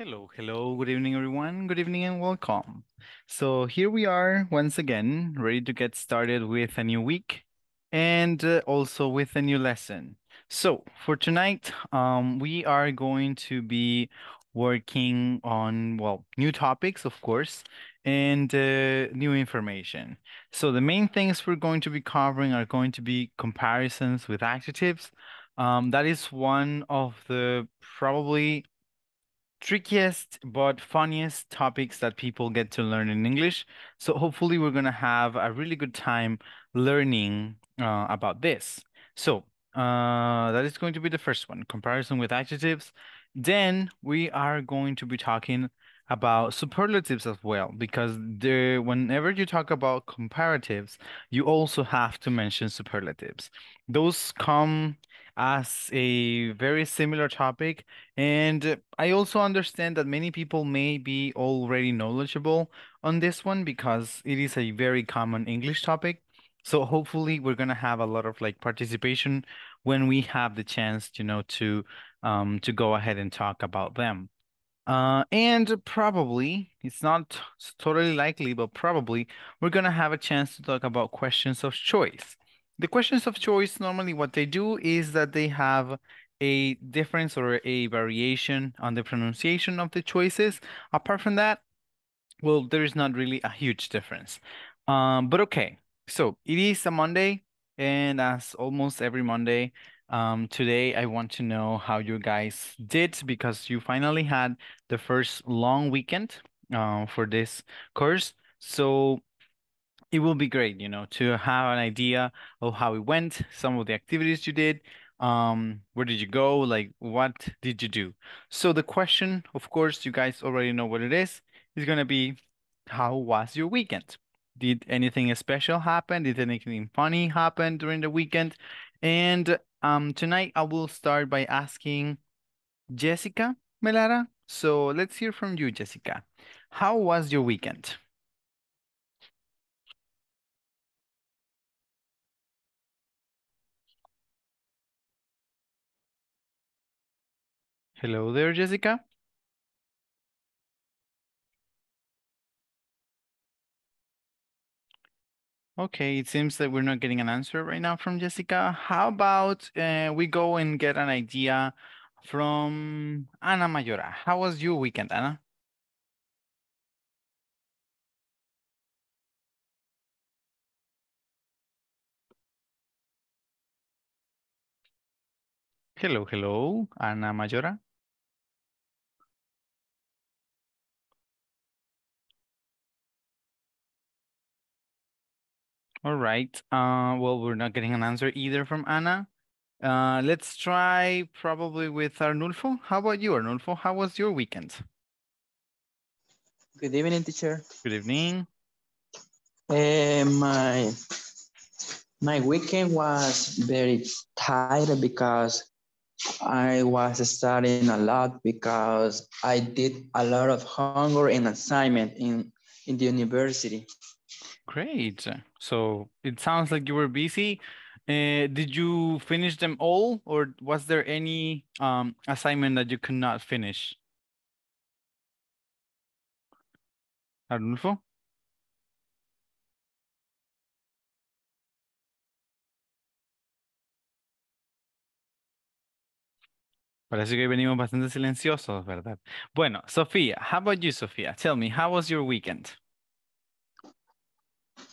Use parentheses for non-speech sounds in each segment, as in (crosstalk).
Hello, hello, good evening, everyone. Good evening and welcome. So here we are once again, ready to get started with a new week and uh, also with a new lesson. So for tonight, um, we are going to be working on, well, new topics, of course, and uh, new information. So the main things we're going to be covering are going to be comparisons with adjectives. Um, that is one of the probably trickiest but funniest topics that people get to learn in English. So hopefully we're going to have a really good time learning uh, about this. So uh, that is going to be the first one, comparison with adjectives. Then we are going to be talking about superlatives as well, because there, whenever you talk about comparatives, you also have to mention superlatives. Those come as a very similar topic. And I also understand that many people may be already knowledgeable on this one because it is a very common English topic. So hopefully we're gonna have a lot of like participation when we have the chance, you know, to um to go ahead and talk about them. Uh, and probably it's not totally likely, but probably we're gonna have a chance to talk about questions of choice the questions of choice, normally what they do is that they have a difference or a variation on the pronunciation of the choices. Apart from that, well, there is not really a huge difference. Um, but okay, so it is a Monday, and as almost every Monday, um, today I want to know how you guys did because you finally had the first long weekend uh, for this course. So it will be great, you know, to have an idea of how it went, some of the activities you did, um, where did you go, like what did you do. So the question, of course, you guys already know what it is, is gonna be, how was your weekend? Did anything special happen? Did anything funny happen during the weekend? And um, tonight I will start by asking Jessica Melara. So let's hear from you, Jessica. How was your weekend? Hello there, Jessica. Okay, it seems that we're not getting an answer right now from Jessica. How about uh, we go and get an idea from Ana Mayora. How was your weekend, Ana? Hello, hello, Ana Mayora. All right. Uh, well, we're not getting an answer either from Anna. Uh, let's try probably with Arnulfo. How about you, Arnulfo? How was your weekend? Good evening, teacher. Good evening. Uh, my my weekend was very tired because I was studying a lot because I did a lot of homework and assignment in in the university. Great. So it sounds like you were busy. Uh, did you finish them all, or was there any um, assignment that you could not finish? Arnulfo? Parece que venimos bastante silenciosos, ¿verdad? Bueno, Sofía, how about you, Sofía? Tell me, how was your weekend?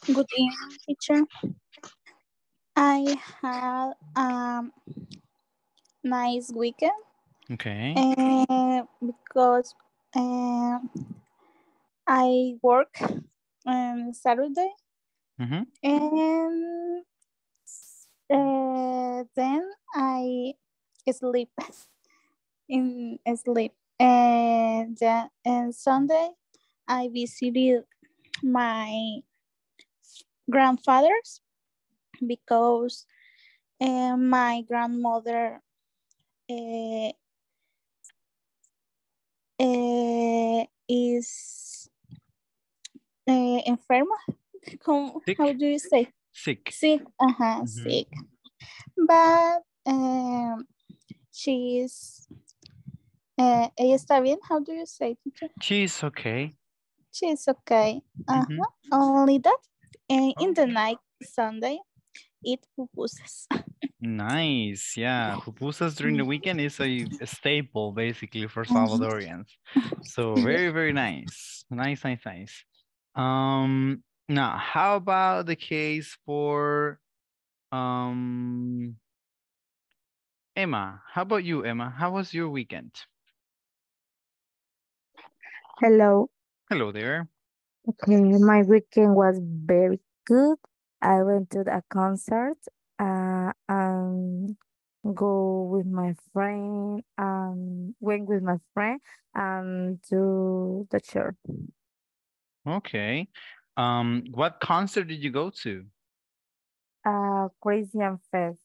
Good evening, teacher. I had a um, nice weekend. Okay. Uh, because uh, I work on Saturday. Mm -hmm. And uh, then I sleep in sleep. And, uh, and Sunday, I visited my grandfathers because uh, my grandmother uh, uh, is uh, enferma. How, how do you say? Sick. Sick. Uh -huh, mm -hmm. Sick. But um, she's. Uh, ella está bien. How do you say? She's okay. She's okay. Uh -huh. Mm -hmm. Only that. And in the night, Sunday, eat pupusas. (laughs) nice, yeah. Pupusas during the weekend is a staple basically for mm-hmm. Salvadorians. So (laughs) very, very nice. Nice, nice, nice. Um, now, how about the case for um, Emma? How about you, Emma? How was your weekend? Hello. Hello there. Okay, my weekend was very good. I went to a concert uh, and go with my friend um went with my friend and to the church. Okay. Um what concert did you go to? Uh Christian Fest.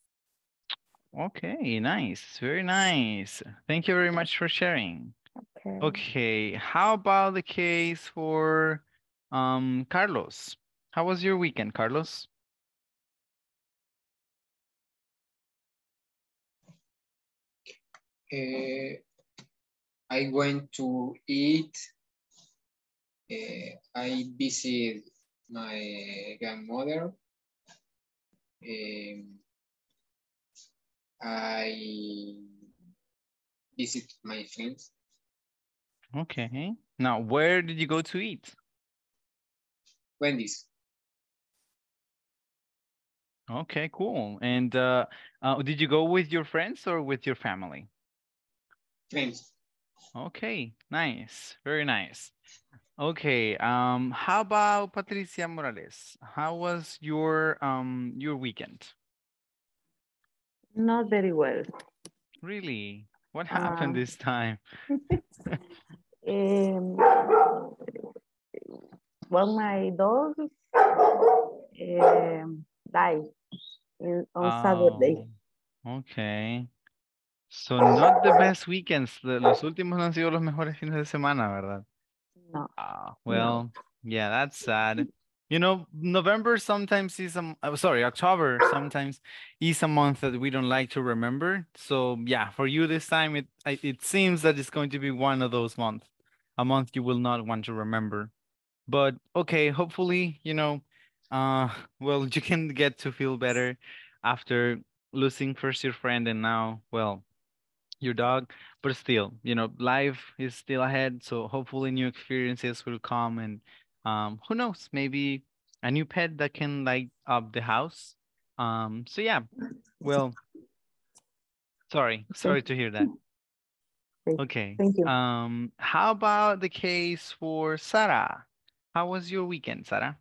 Okay, nice. Very nice. Thank you very much for sharing. Okay. Okay, how about the case for um, Carlos, how was your weekend, Carlos? Uh, I went to eat. Uh, I visited my grandmother. Um, I visit my friends. Okay. Now, where did you go to eat? Wendy's. Okay, cool. And uh, uh, did you go with your friends or with your family? Friends. Okay, nice. Very nice. Okay, um, how about Patricia Morales? How was your um, your weekend? Not very well. Really? What uh, happened um, this time? (laughs) um, one my dog uh, eh, died eh, on oh, Saturday. Okay. So not the best weekends. Los últimos no han sido los mejores fines de semana, ¿verdad? No. Ah, well, no. yeah, that's sad. You know, November sometimes is, um, sorry, October sometimes is a month that we don't like to remember. So yeah, for you this time, it it seems that it's going to be one of those months, a month you will not want to remember. But okay, hopefully, you know, uh, (laughs) well, you can get to feel better after losing first your friend and now, well, your dog. But still, you know, life is still ahead. So hopefully, new experiences will come, and um, who knows, maybe a new pet that can light up the house. Um, so yeah, well, sorry, sorry to hear that. Okay. Thank you. Um, how about the case for Sarah? How was your weekend, Sarah?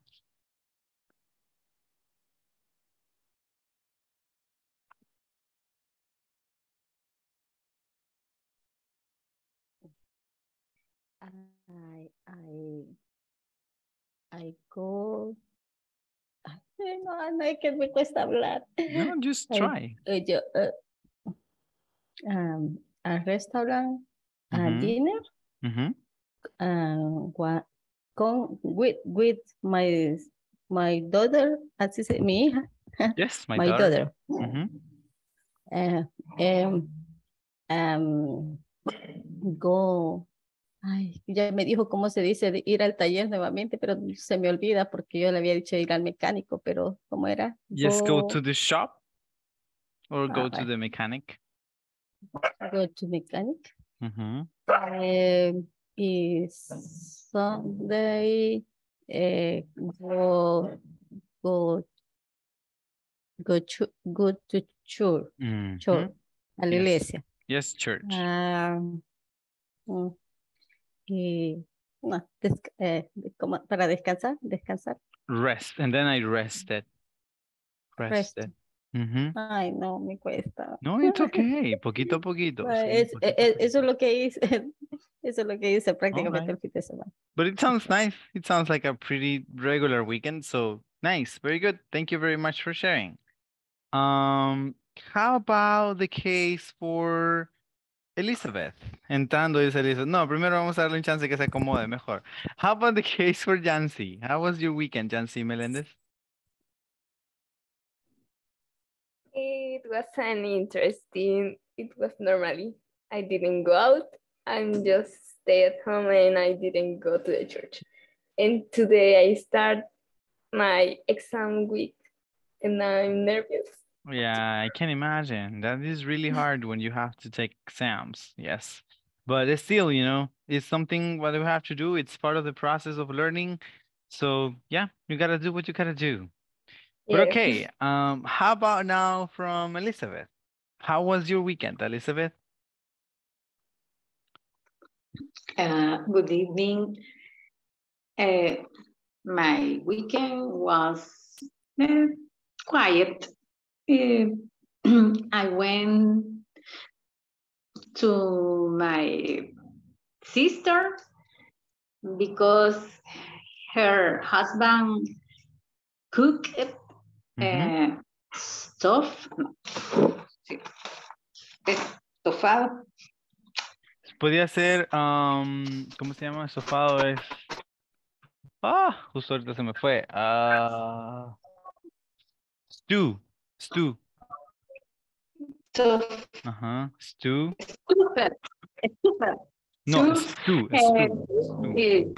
I I I go. (laughs) No, no, no, que request a hablar. No, just (laughs) try. I, eh, yo, uh, um, a restaurant, mm -hmm. a dinner, mm -hmm. uh, con with, my, my daughter, así mi hija. Yes, my, daughter. Mm-hmm. Eh, em, em, go. Ay, ya me dijo cómo se dice de ir al taller nuevamente, pero se me olvida porque yo le había dicho ir al mecánico, pero como era? Yes, go, to the shop or go ah, to the mechanic. Go to mechanic. Mm-hmm. Eh, Sunday, uh, eh, go, go, go, to, go to church, mm -hmm. church, a la yes. iglesia. Yes, church. Um, y, no, des, eh, como para descansar, descansar. Rest, and then I rested. Rested. Rest. Uh -huh. Ay, no, me cuesta. No, it's okay, (laughs) poquito a poquito. Pues, es, es, eso es lo que hice, Eso es lo que prácticamente el fin de semana. But it sounds nice. It sounds like a pretty regular weekend. So nice. Very good. Thank you very much for sharing. Um, how about the case for Elizabeth? Entrando dice Elizabeth. No, primero vamos a darle un chance que se acomode mejor. How about the (laughs) case for Jancy? How was your weekend, Jancy Melendez? It was an interesting, it was normally. I didn't go out I'm just stay at home and I didn't go to the church. And today I start my exam week and I'm nervous. Yeah, I can imagine. That is really (laughs) hard when you have to take exams. Yes. But it's still, you know, it's something what you have to do. It's part of the process of learning. So yeah, you gotta do what you gotta do. But okay, um, how about now from Elizabeth? How was your weekend, Elizabeth? Uh, good evening. Uh, my weekend was uh, quiet. Uh, (clears throat) I went to my sister because her husband cooked uh, mm -hmm. stuff eh, estofado Podía ser, um, ¿cómo se llama? Sofado es... Ah, justo ahorita se me fue. Uh, stew, stew. Stew. Ajá, stew. Ah, Estúper, es No, stew, stew.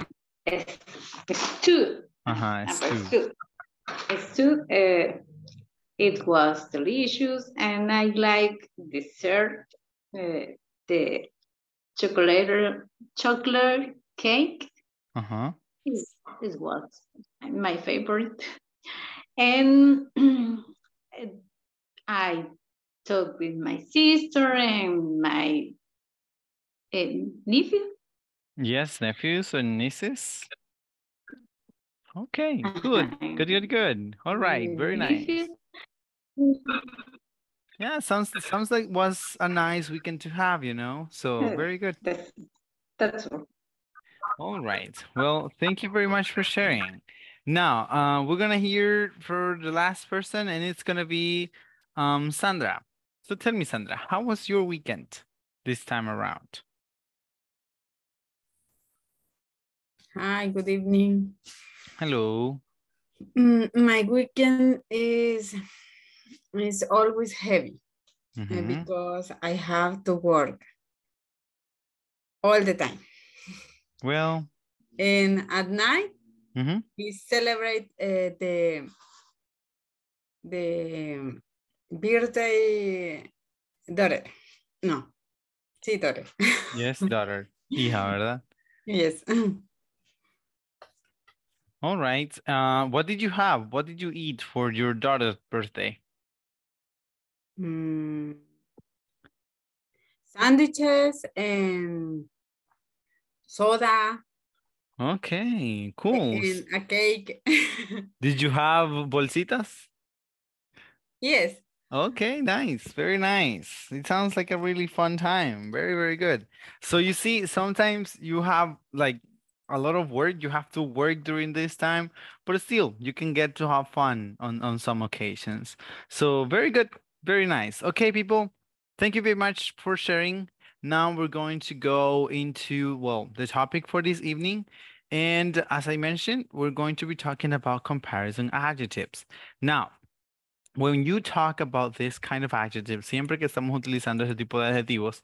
Stew. Ajá, stew. Stew, it was delicious and I like dessert, uh, eh, the chocolate, chocolate cake. Uh-huh. Is, is what my favorite. And (clears throat) I talked with my sister and my uh, nephew. Yes, nephews and nieces. Okay, (laughs) good, good, good, good. All right, very nice. Yeah, sounds sounds like was a nice weekend to have, you know. So hmm, very good. That's, that's all. All right. Well, thank you very much for sharing. Now uh, we're gonna hear for the last person, and it's gonna be um, Sandra. So tell me, Sandra, how was your weekend this time around? Hi. Good evening. Hello. Mm, my weekend is it's always heavy eh, mm-hmm. because I have to work all the time. Well, and at night mm-hmm. we celebrate uh, the the birthday daughter. No, sí, daughter. (laughs) yes, daughter. Hija, ¿verdad? Yes. All right. Uh, what did you have? What did you eat for your daughter's birthday? Mm. sandwiches and soda. Okay, cool. And a cake. (laughs) Did you have bolsitas? Yes. Okay, nice. Very nice. It sounds like a really fun time. Very, very good. So you see, sometimes you have like a lot of work. You have to work during this time, but still you can get to have fun on, on some occasions. So very good. Very nice. Okay, people, thank you very much for sharing. Now we're going to go into, well, the topic for this evening. And as I mentioned, we're going to be talking about comparison adjectives. Now, when you talk about this kind of adjective, siempre que estamos utilizando ese tipo de adjetivos,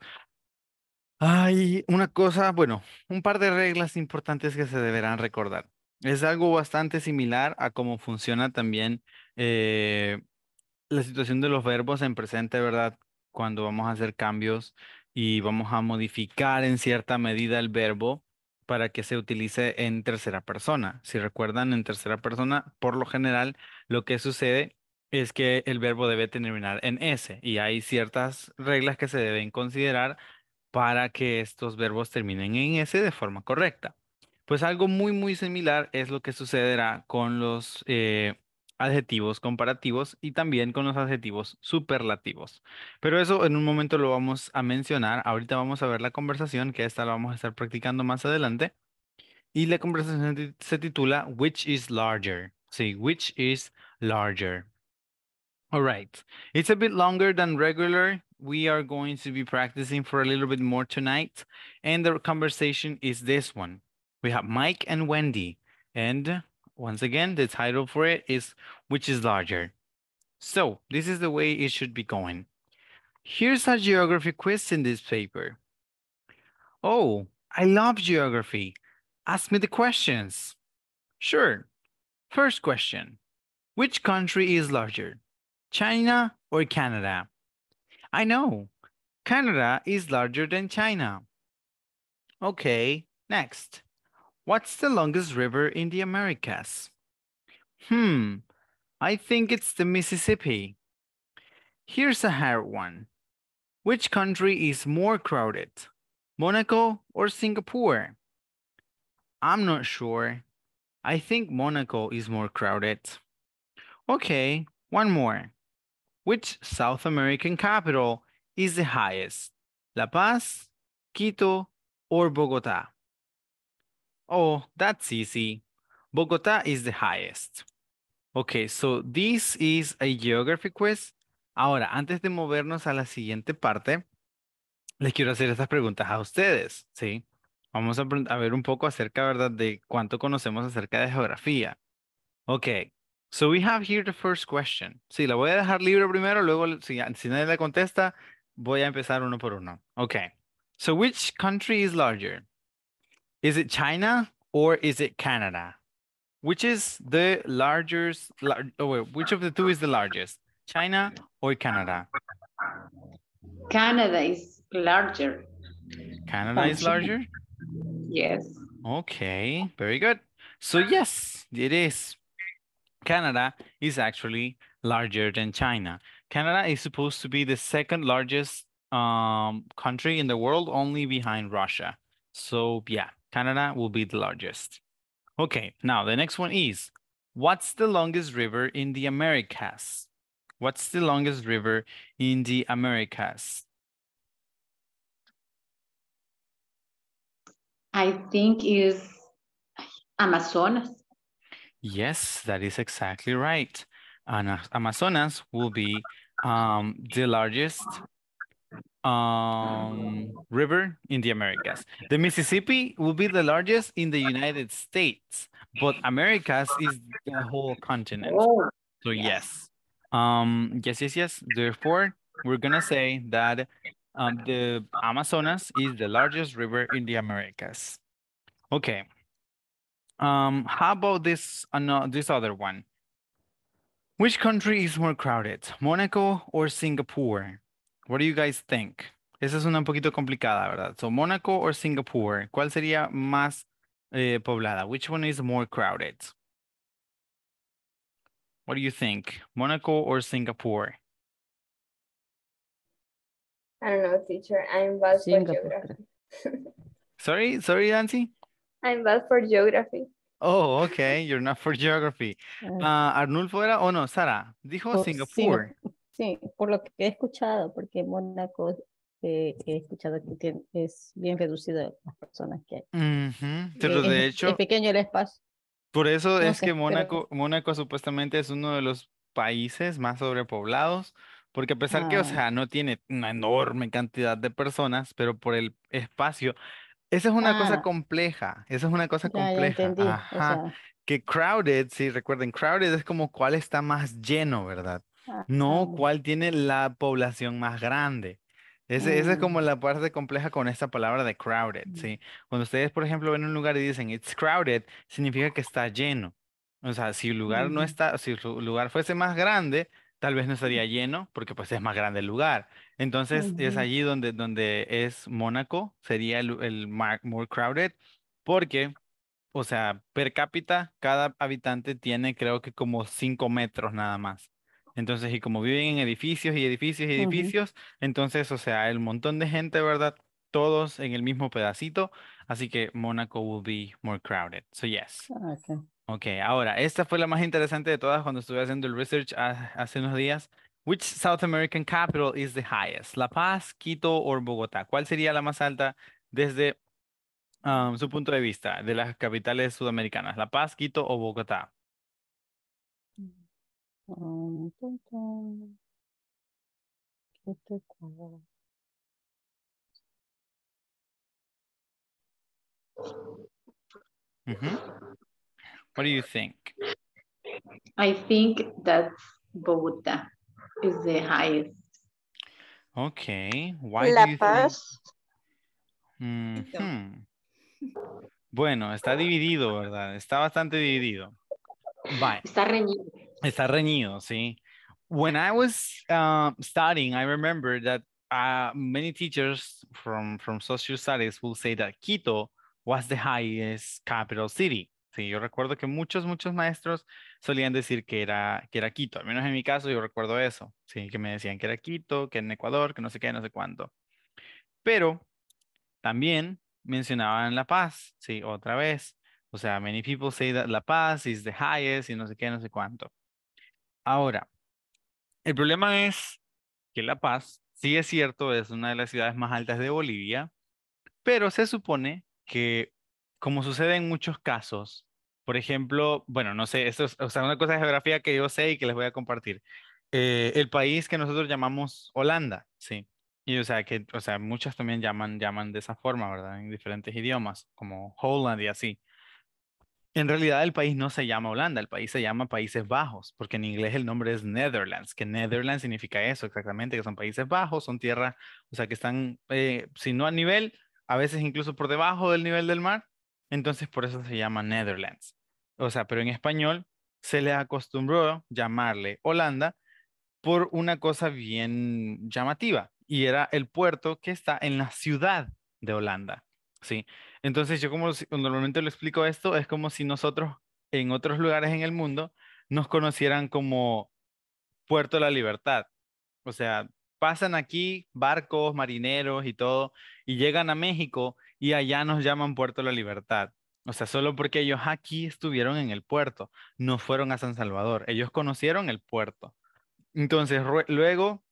hay una cosa, bueno, un par de reglas importantes que se deberán recordar. Es algo bastante similar a cómo funciona también eh, la situación de los verbos en presente, ¿verdad? Cuando vamos a hacer cambios y vamos a modificar en cierta medida el verbo para que se utilice en tercera persona. Si recuerdan, en tercera persona, por lo general, lo que sucede es que el verbo debe terminar en S y hay ciertas reglas que se deben considerar para que estos verbos terminen en S de forma correcta. Pues algo muy, muy similar es lo que sucederá con los eh, adjetivos comparativos y también con los adjetivos superlativos. Pero eso en un momento lo vamos a mencionar. Ahorita vamos a ver la conversación, que esta la vamos a estar practicando más adelante. Y la conversación se titula Which is larger? Sí, which is larger? All right. It's a bit longer than regular. We are going to be practicing for a little bit more tonight. And the conversation is this one. We have Mike and Wendy. And Once again, the title for it is Which is Larger? So this is the way it should be going. Here's a geography quiz in this paper. Oh, I love geography. Ask me the questions. Sure. First question. Which country is larger, China or Canada? I know, Canada is larger than China. Okay, next. What's the longest river in the Americas? Hmm, I think it's the Mississippi. Here's a hard one. Which country is more crowded, Monaco or Singapore? I'm not sure. I think Monaco is more crowded. Okay, one more. Which South American capital is the highest, La Paz, Quito, or Bogota? Oh, that's easy. Bogotá is the highest. Okay, so this is a geography quiz. Ahora, antes de movernos a la siguiente parte, les quiero hacer estas preguntas a ustedes, ¿sí? Vamos a, ver un poco acerca, ¿verdad?, de cuánto conocemos acerca de geografía. Ok, so we have here the first question. Sí, la voy a dejar libre primero, luego si, si nadie la contesta, voy a empezar uno por uno. Ok, so which country is larger? Is it China or is it Canada? Which is the largest? Lar oh, wait, which of the two is the largest? China or Canada? Canada is larger. Canada is larger? Yes. Okay, very good. So yes, it is. Canada is actually larger than China. Canada is supposed to be the second largest um, country in the world, only behind Russia. So yeah, Canada will be the largest. Okay, now the next one is, what's the longest river in the Americas? What's the longest river in the Americas? I think is Amazonas. Yes, that is exactly right. And Amazonas will be um, the largest um, river in the Americas. The Mississippi will be the largest in the United States, but Americas is the whole continent. So yes, um, yes, yes, yes. Therefore, we're gonna say that um, the Amazonas is the largest river in the Americas. Okay. Um, how about this uh, this other one? Which country is more crowded, Monaco or Singapore? What do you guys think? Esa es una un poquito complicada, ¿verdad? So, Monaco or Singapore, ¿cuál sería más eh, poblada? Which one is more crowded? What do you think? Monaco or Singapore? I don't know, teacher. I'm bad Singapore. for geography. (laughs) sorry, sorry, Nancy? I'm bad for geography. Oh, okay. You're not for geography. (laughs) Uh. uh, Arnulfo era, oh no, Sara, dijo oh, Singapore. Singapore. Sí, por lo que he escuchado, porque Mónaco eh, he escuchado que es bien reducido las personas que hay. Eh, pero de hecho. pequeño el espacio. Por eso es que Mónaco, Mónaco supuestamente es uno de los países más sobrepoblados, porque a pesar que, o ah. sea, no tiene una enorme cantidad de personas, pero por el espacio. Esa es una cosa ah. compleja, esa es una cosa compleja. Ya entendí, Que crowded, si sí, recuerden, crowded es como cuál está más lleno, ¿verdad? Ah, no cuál tiene la población más grande. Ese, Esa es mm. como la parte compleja con esta palabra de crowded, mm. ¿sí? Cuando ustedes, por ejemplo, ven un lugar y dicen it's crowded, significa que está lleno. O sea, si el lugar no mm. está, si el lugar fuese más grande, tal vez no estaría lleno porque pues es más grande el lugar. Entonces es allí donde, donde es Mónaco, sería el, more crowded porque, o sea, per cápita, cada habitante tiene creo que como cinco metros nada más. Entonces, y como viven en edificios y edificios y edificios, entonces, o sea, el montón de gente, ¿verdad? Todos en el mismo pedacito. Así que Mónaco will be more crowded. So, yes. Ah, okay. Ok, ahora, esta fue la más interesante de todas cuando estuve haciendo el research hace unos días. Which South American capital is the highest? La Paz, Quito o Bogotá? ¿Cuál sería la más alta desde um, su punto de vista de las capitales sudamericanas? La Paz, Quito o Bogotá? Um, What do you think? I think that Bogota is the highest. Okay. Why La do you Paz. -hmm. Bueno, está dividido, ¿verdad? Está bastante dividido. Está reñido. Está reñido, sí. When I was um, studying, I remember that uh, many teachers from, from social studies will say that Quito was the highest capital city. Sí, yo recuerdo que muchos, muchos maestros solían decir que era, que era Quito. Al menos en mi caso yo recuerdo eso. Sí, que me decían que era Quito, que en Ecuador, que no sé qué, no sé cuánto. Pero también mencionaban La Paz, sí, otra vez. O sea, many people say that La Paz is the highest y no sé qué, no sé cuánto. Ahora, el problema es que La Paz, sí es cierto, es una de las ciudades más altas de Bolivia, pero se supone que, como sucede en muchos casos, por ejemplo, bueno, no sé, esto es una cosa de geografía que yo sé y que les voy a compartir. Eh, el país que nosotros llamamos Holanda, sí. Y o sea, que, o sea, muchas también llaman, llaman de esa forma, ¿verdad? En diferentes idiomas, como Holland y así. En realidad el país no se llama Holanda, el país se llama Países Bajos, porque en inglés el nombre es Netherlands, que Netherlands significa eso exactamente, que son Países Bajos, son tierras, o sea, que están, eh, si no a nivel, a veces incluso por debajo del nivel del mar, entonces por eso se llama Netherlands. O sea, pero en español se le acostumbró llamarle Holanda por una cosa bien llamativa, y era el puerto que está en la ciudad de Holanda, ¿sí? Entonces yo como normalmente lo explico esto, es como si nosotros en otros lugares en el mundo nos conocieran como Puerto de la Libertad. O sea, pasan aquí barcos, marineros y todo, y llegan a México y allá nos llaman Puerto de la Libertad. O sea, solo porque ellos aquí estuvieron en el puerto, no fueron a San Salvador, ellos conocieron el puerto. Entonces, luego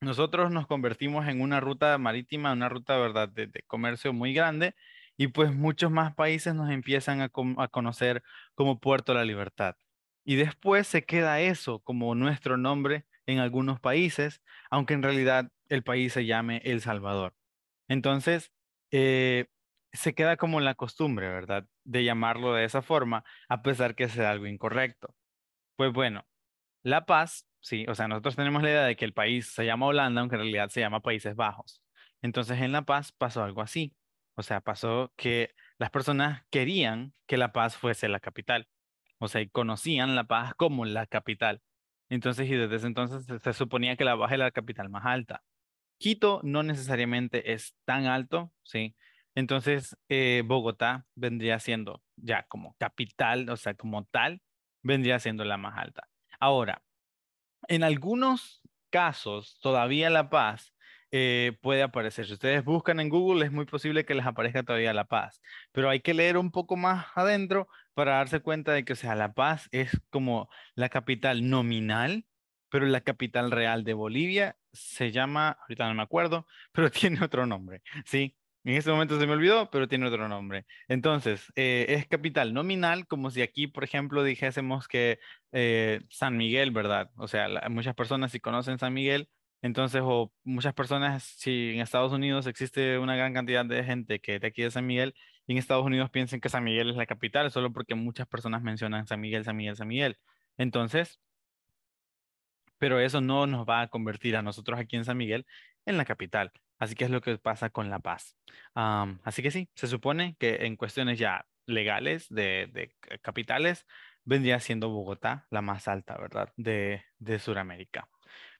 nosotros nos convertimos en una ruta marítima, una ruta ¿verdad? de comercio muy grande, y pues muchos más países nos empiezan a, conocer como Puerto de la Libertad. Y después se queda eso como nuestro nombre en algunos países, aunque en realidad el país se llame El Salvador. Entonces, eh, se queda como la costumbre, ¿verdad? De llamarlo de esa forma, a pesar que sea algo incorrecto. Pues bueno, La Paz, sí, o sea, nosotros tenemos la idea de que el país se llama Holanda, aunque en realidad se llama Países Bajos. Entonces, en La Paz pasó algo así. O sea, pasó que las personas querían que La Paz fuese la capital. O sea, conocían La Paz como la capital. Entonces, y desde entonces se, suponía que La Paz era la capital más alta. Quito no necesariamente es tan alto, ¿sí? Entonces, eh, Bogotá vendría siendo ya como capital, o sea, como tal, vendría siendo la más alta. Ahora, en algunos casos, todavía La Paz eh, puede aparecer. Si ustedes buscan en Google, es muy posible que les aparezca todavía La Paz, pero hay que leer un poco más adentro para darse cuenta de que, o sea, La Paz es como la capital nominal, pero la capital real de Bolivia se llama, ahorita no me acuerdo, (laughs) pero tiene otro nombre, ¿sí? En ese momento se me olvidó, pero tiene otro nombre. Entonces, eh, es capital nominal, como si aquí, por ejemplo, dijésemos que eh, San Miguel, ¿verdad? O sea, muchas personas si conocen San Miguel entonces, o muchas personas, si en Estados Unidos existe una gran cantidad de gente que de aquí de San Miguel, y en Estados Unidos piensen que San Miguel es la capital, solo porque muchas personas mencionan San Miguel, San Miguel, San Miguel. Entonces, pero eso no nos va a convertir a nosotros aquí en San Miguel en la capital. Así que es lo que pasa con La Paz. así que sí, se supone que en cuestiones ya legales de, capitales, vendría siendo Bogotá la más alta, ¿verdad? De, de Sudamérica.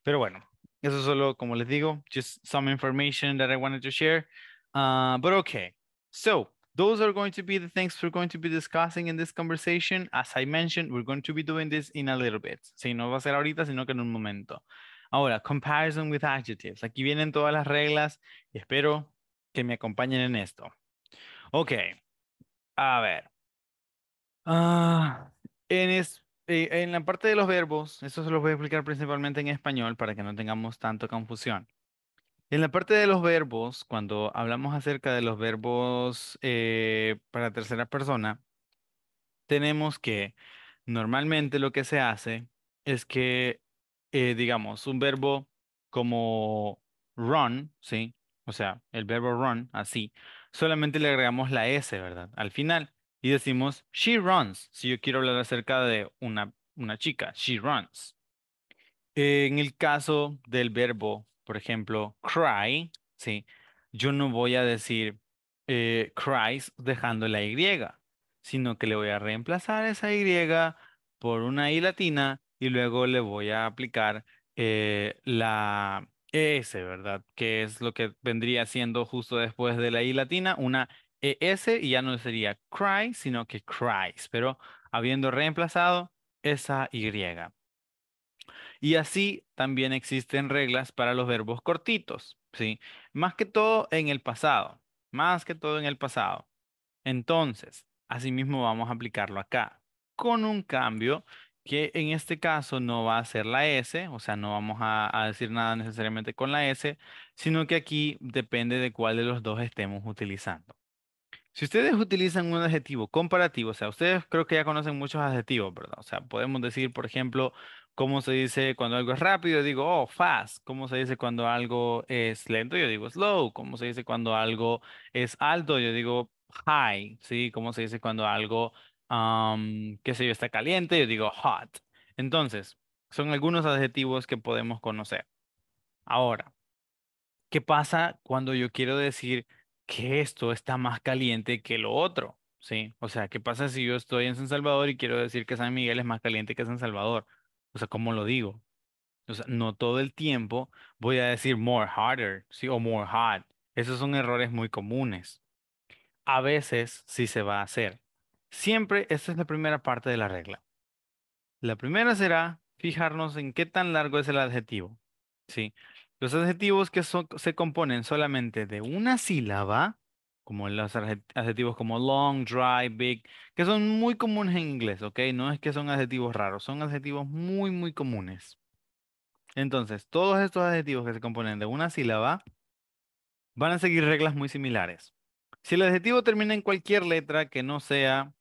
Pero bueno, Eso solo, como les digo, just some information that I wanted to share. Uh, but okay, so those are going to be the things we're going to be discussing in this conversation. As I mentioned, we're going to be doing this in a little bit. Si no va a ser ahorita, sino que en un momento. Ahora, comparison with adjectives. Aquí vienen todas las reglas y espero que me acompañen en esto. Ok, a ver. Uh, en, es, en la parte de los verbos, eso se los voy a explicar principalmente en español para que no tengamos tanta confusión. En la parte de los verbos, cuando hablamos acerca de los verbos eh, para tercera persona, tenemos que normalmente lo que se hace es que, eh, digamos, un verbo como run, ¿sí? O sea, el verbo run, así, solamente le agregamos la S, ¿verdad? Al final y decimos she runs. Si yo quiero hablar acerca de una, chica, she runs. Eh, en el caso del verbo, por ejemplo, cry, ¿sí? yo no voy a decir eh, cries dejando la Y, sino que le voy a reemplazar esa Y por una I latina y luego le voy a aplicar eh, la e S, ¿verdad? Que es lo que vendría siendo justo después de la I latina, una eh, ES y ya no sería cry, sino que cries, pero habiendo reemplazado esa Y. Y así también existen reglas para los verbos cortitos, ¿sí? Más que todo en el pasado, más que todo en el pasado. Entonces, asimismo vamos a aplicarlo acá, con un cambio que en este caso no va a ser la S, o sea, no vamos a, decir nada necesariamente con la S, sino que aquí depende de cuál de los dos estemos utilizando. Si ustedes utilizan un adjetivo comparativo, o sea, ustedes creo que ya conocen muchos adjetivos, ¿verdad? O sea, podemos decir, por ejemplo, cómo se dice cuando algo es rápido, yo digo, oh, fast. ¿Cómo se dice cuando algo es lento? Yo digo slow. ¿Cómo se dice cuando algo es alto? Yo digo high, ¿sí? ¿Cómo se dice cuando algo, qué sé yo, está caliente? Yo digo hot. Entonces, son algunos adjetivos que podemos conocer. Ahora, ¿qué pasa cuando yo quiero decir que esto está más caliente que lo otro, ¿sí? O sea, ¿qué pasa si yo estoy en San Salvador y quiero decir que San Miguel es más caliente que San Salvador? O sea, ¿cómo lo digo? O sea, no todo el tiempo voy a decir more harder, ¿sí? O more hot. Esos son errores muy comunes. A veces sí se va a hacer. Siempre, esta es la primera parte de la regla. La primera será fijarnos en qué tan largo es el adjetivo, ¿sí? Los adjetivos que se componen solamente de una sílaba, como los adjetivos como long, dry, big, que son muy comunes en inglés, ¿ok? No es que son adjetivos raros, son adjetivos muy, muy comunes. Entonces, todos estos adjetivos que se componen de una sílaba van a seguir reglas muy similares. Si el adjetivo termina en cualquier letra que no sea,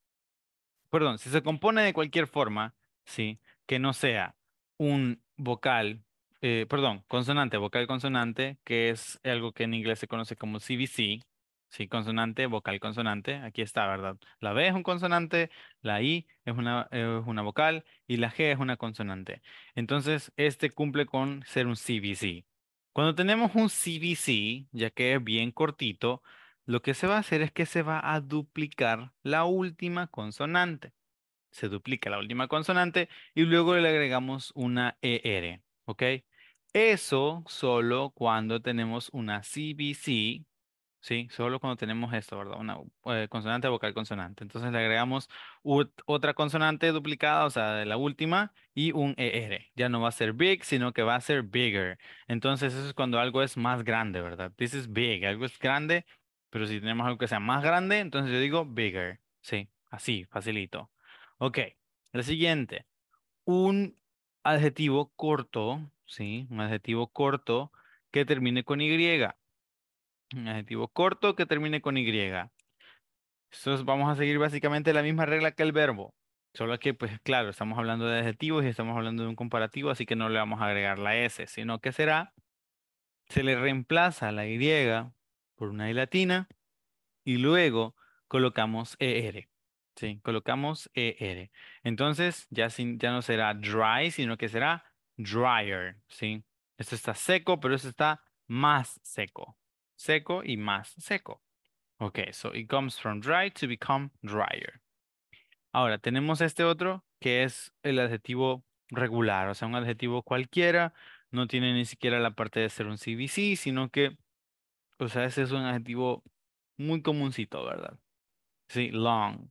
perdón, si se compone de cualquier forma, ¿sí? Que no sea un vocal eh, perdón, consonante, vocal consonante, que es algo que en inglés se conoce como CBC, sí, consonante, vocal consonante, aquí está, ¿verdad? La B es un consonante, la I es una, es eh, una vocal y la G es una consonante. Entonces, este cumple con ser un CBC. Cuando tenemos un CBC, ya que es bien cortito, lo que se va a hacer es que se va a duplicar la última consonante. Se duplica la última consonante y luego le agregamos una ER, ¿ok? Eso solo cuando tenemos una CBC, ¿sí? Solo cuando tenemos esto, ¿verdad? Una eh, consonante, vocal, consonante. Entonces le agregamos otra consonante duplicada, o sea, de la última, y un ER. Ya no va a ser big, sino que va a ser bigger. Entonces eso es cuando algo es más grande, ¿verdad? This is big, algo es grande, pero si tenemos algo que sea más grande, entonces yo digo bigger, ¿sí? Así, facilito. Ok, la siguiente. Un adjetivo corto ¿sí? Un adjetivo corto que termine con Y. Un adjetivo corto que termine con Y. Entonces vamos a seguir básicamente la misma regla que el verbo. Solo que, pues claro, estamos hablando de adjetivos y estamos hablando de un comparativo, así que no le vamos a agregar la S, sino que será, se le reemplaza la Y por una I latina y luego colocamos ER. Sí, colocamos ER. Entonces ya, ya no será dry, sino que será dryer, ¿sí? esto está seco, pero esto está más seco. Seco y más seco. Ok, so it comes from dry to become drier. Ahora, tenemos este otro que es el adjetivo regular, o sea, un adjetivo cualquiera, no tiene ni siquiera la parte de ser un CBC, sino que, o sea, ese es un adjetivo muy comúncito, ¿verdad? Sí, long.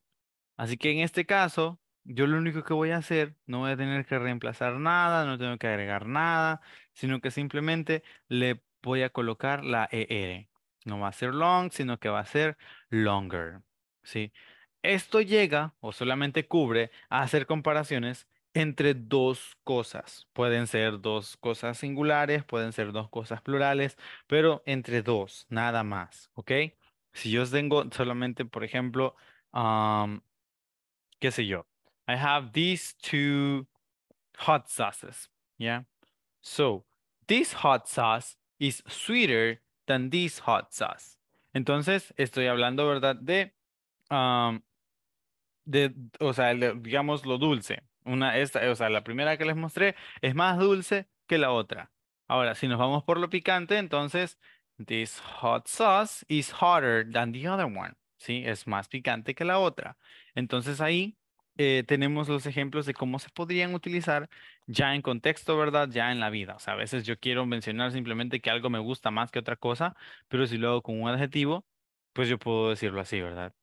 Así que en este caso, yo lo único que voy a hacer, no voy a tener que reemplazar nada, no tengo que agregar nada, sino que simplemente le voy a colocar la ER. No va a ser long, sino que va a ser longer. ¿sí? Esto llega o solamente cubre a hacer comparaciones entre dos cosas. Pueden ser dos cosas singulares, pueden ser dos cosas plurales, pero entre dos, nada más. ¿Ok? Si yo tengo solamente, por ejemplo, qué sé yo, I have these two hot sauces. Yeah. So this hot sauce is sweeter than this hot sauce. Entonces, estoy hablando, ¿verdad? De, um, de o sea, digamos lo dulce. Una, esta, o sea, la primera que les mostré es más dulce que la otra. Ahora, si nos vamos por lo picante, entonces, this hot sauce is hotter than the other one. ¿Sí? Es más picante que la otra. Entonces ahí eh, tenemos los ejemplos de cómo se podrían utilizar ya en contexto, ¿verdad? Ya en la vida. O sea, a veces yo quiero mencionar simplemente que algo me gusta más que otra cosa, pero si lo hago con un adjetivo, pues yo puedo decirlo así, ¿verdad?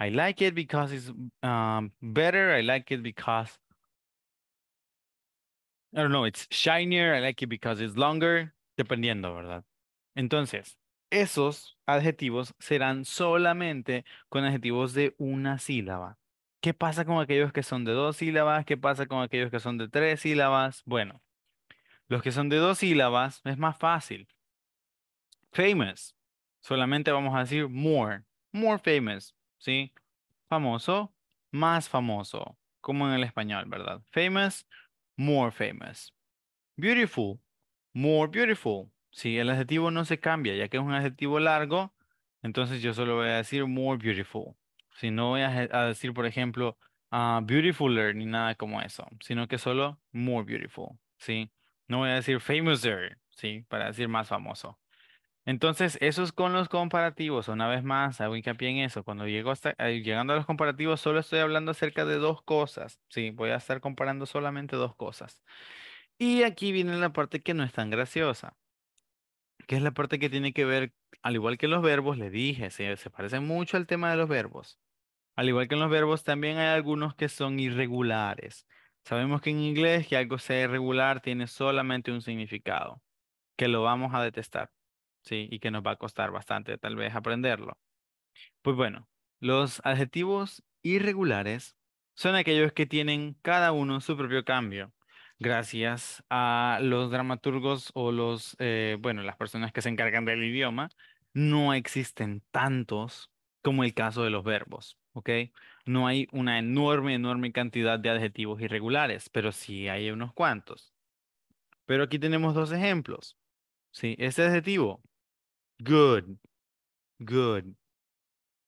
I like it because it's um, better. I like it because I don't know, it's shinier. I like it because it's longer. Dependiendo, ¿verdad? Entonces, esos adjetivos serán solamente con adjetivos de una sílaba. ¿Qué pasa con aquellos que son de dos sílabas? ¿Qué pasa con aquellos que son de tres sílabas? Bueno, los que son de dos sílabas es más fácil. Famous. Solamente vamos a decir more. More famous. ¿Sí? Famoso, más famoso. Como en el español, ¿verdad? Famous, more famous. Beautiful, more beautiful. Sí, el adjetivo no se cambia, ya que es un adjetivo largo, entonces yo solo voy a decir more beautiful. Si no voy a, decir, por ejemplo, a ah, beautifuler ni nada como eso, sino que solo more beautiful, ¿sí? No voy a decir famouser, ¿sí? Para decir más famoso. Entonces, eso es con los comparativos. Una vez más, hago hincapié en eso. Cuando llego hasta, eh, llegando a los comparativos, solo estoy hablando acerca de dos cosas. Sí, voy a estar comparando solamente dos cosas. Y aquí viene la parte que no es tan graciosa, que es la parte que tiene que ver, al igual que los verbos, le dije, se parece mucho al tema de los verbos. Al igual que en los verbos, también hay algunos que son irregulares. Sabemos que en inglés que algo sea irregular tiene solamente un significado, que lo vamos a detestar, ¿sí? Y que nos va a costar bastante tal vez aprenderlo. Pues bueno, los adjetivos irregulares son aquellos que tienen cada uno su propio cambio, gracias a los dramaturgos o los, eh, bueno, las personas que se encargan del idioma, no existen tantos como el caso de los verbos. ¿ok? No hay una enorme, enorme cantidad de adjetivos irregulares, pero sí hay unos cuantos. Pero aquí tenemos dos ejemplos. Sí, este adjetivo, good, good.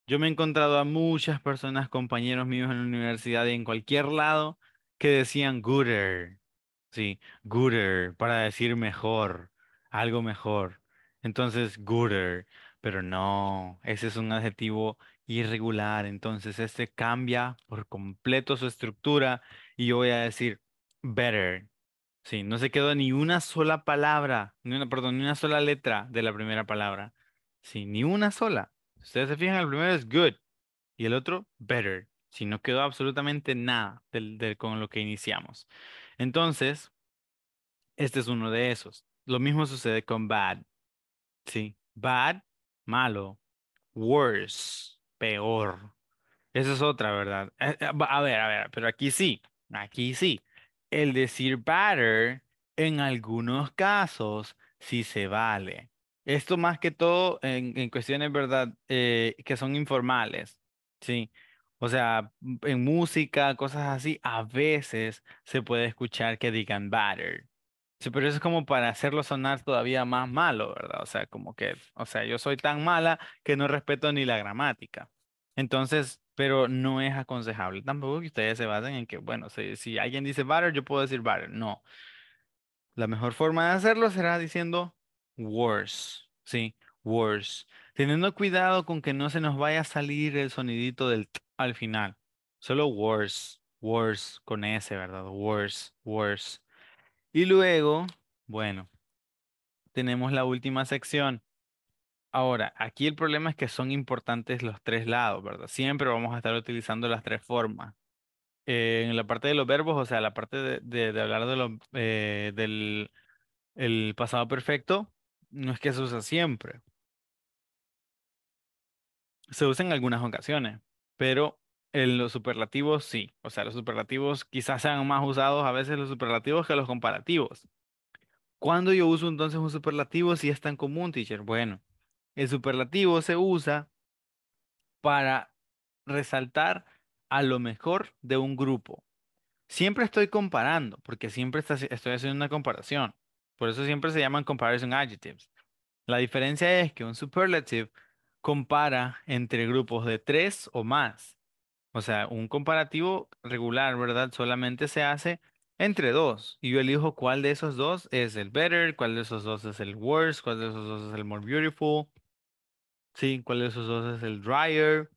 Yo me he encontrado a muchas personas, compañeros míos en la universidad y en cualquier lado, que decían gooder, sí, gooder, para decir mejor, algo mejor. Entonces, gooder. Pero no, ese es un adjetivo irregular, entonces este cambia por completo su estructura y yo voy a decir better. Sí, no se quedó ni una sola palabra, ni una, perdón, ni una sola letra de la primera palabra. Sí, ni una sola. Ustedes se fijan, el primero es good y el otro better. Si sí, no quedó absolutamente nada con lo que iniciamos. Entonces, este es uno de esos. Lo mismo sucede con bad. Sí, bad malo. Worse, peor. Esa es otra, ¿verdad? Eh, eh, a ver, a ver, pero aquí sí, aquí sí. El decir better en algunos casos sí se vale. Esto más que todo en, en cuestiones, ¿verdad? Eh, que son informales, ¿sí? O sea, en música, cosas así, a veces se puede escuchar que digan better, Sí, pero eso es como para hacerlo sonar todavía más malo, ¿verdad? O sea, como que, o sea, yo soy tan mala que no respeto ni la gramática. Entonces, pero no es aconsejable tampoco que ustedes se basen en que, bueno, si, alguien dice butter, yo puedo decir butter. No. La mejor forma de hacerlo será diciendo worse, ¿sí? Worse. Teniendo cuidado con que no se nos vaya a salir el sonidito del t al final. Solo worse, worse, con S, ¿verdad? Worse, worse. Y luego, bueno, tenemos la última sección. Ahora, aquí el problema es que son importantes los tres lados, ¿verdad? Siempre vamos a estar utilizando las tres formas. Eh, en la parte de los verbos, o sea, la parte de, hablar de lo eh, del pasado perfecto, no es que se usa siempre. Se usa en algunas ocasiones, pero en los superlativos, sí. O sea, los superlativos quizás sean más usados a veces los superlativos que los comparativos. ¿Cuándo yo uso entonces un superlativo si es tan común, teacher? Bueno, el superlativo se usa para resaltar a lo mejor de un grupo. Siempre estoy comparando, porque siempre estoy haciendo una comparación. Por eso siempre se llaman comparison adjectives. La diferencia es que un superlative compara entre grupos de tres o más o sea, un comparativo regular, ¿verdad? Solamente se hace entre dos. Y yo elijo cuál de esos dos es el better, cuál de esos dos es el worse, cuál de esos dos es el more beautiful. Sí, cuál de esos dos es el drier.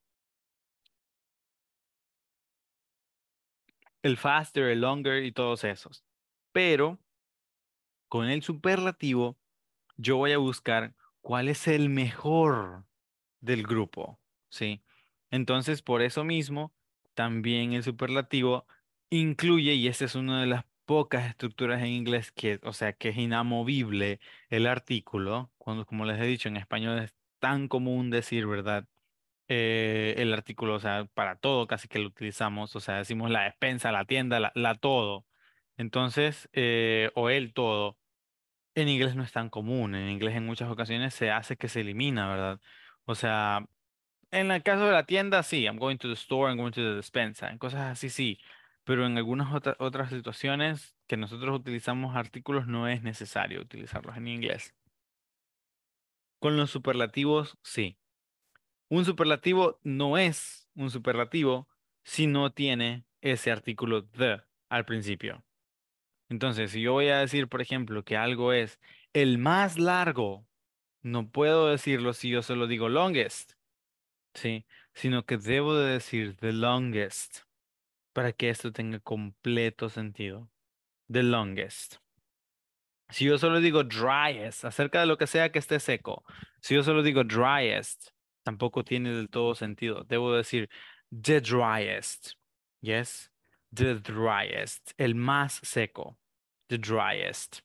El faster, el longer y todos esos. Pero con el superlativo, yo voy a buscar cuál es el mejor del grupo. Sí. Entonces, por eso mismo, también el superlativo incluye, y esta es una de las pocas estructuras en inglés que, o sea, que es inamovible el artículo, cuando, como les he dicho, en español es tan común decir, ¿verdad? Eh, el artículo, o sea, para todo casi que lo utilizamos, o sea, decimos la despensa, la tienda, la, todo. Entonces, eh, o el todo, en inglés no es tan común, en inglés en muchas ocasiones se hace que se elimina, ¿verdad? O sea, en el caso de la tienda, sí, I'm going to the store, I'm going to the dispensa. en cosas así sí, pero en algunas otras situaciones que nosotros utilizamos artículos no es necesario utilizarlos en inglés. Con los superlativos, sí. Un superlativo no es un superlativo si no tiene ese artículo the al principio. Entonces, si yo voy a decir, por ejemplo, que algo es el más largo, no puedo decirlo si yo solo digo longest. Sí, sino que debo de decir the longest para que esto tenga completo sentido. The longest. Si yo solo digo driest, acerca de lo que sea que esté seco, si yo solo digo driest, tampoco tiene del todo sentido. Debo decir the driest. Yes, the driest, el más seco. The driest.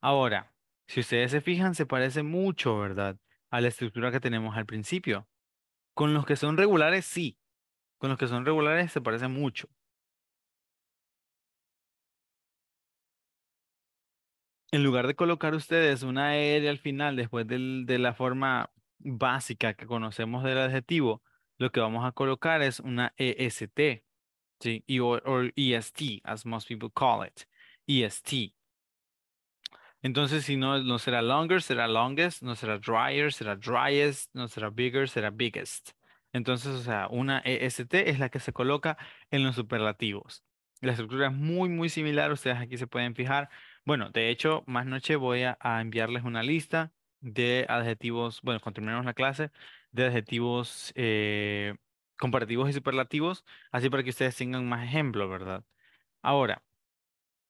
Ahora, si ustedes se fijan, se parece mucho, ¿verdad? A la estructura que tenemos al principio. Con los que son regulares, sí. Con los que son regulares se parece mucho. En lugar de colocar ustedes una R e al final después de la forma básica que conocemos del adjetivo, lo que vamos a colocar es una EST, ¿sí? EST, e as most people call it, EST. Entonces, si no, no será longer, será longest, no será drier, será driest, no será bigger, será biggest. Entonces, o sea, una EST es la que se coloca en los superlativos. La estructura es muy, muy similar, ustedes aquí se pueden fijar. Bueno, de hecho, más noche voy a, enviarles una lista de adjetivos, bueno, cuando la clase, de adjetivos eh, comparativos y superlativos, así para que ustedes tengan más ejemplo, ¿verdad? Ahora,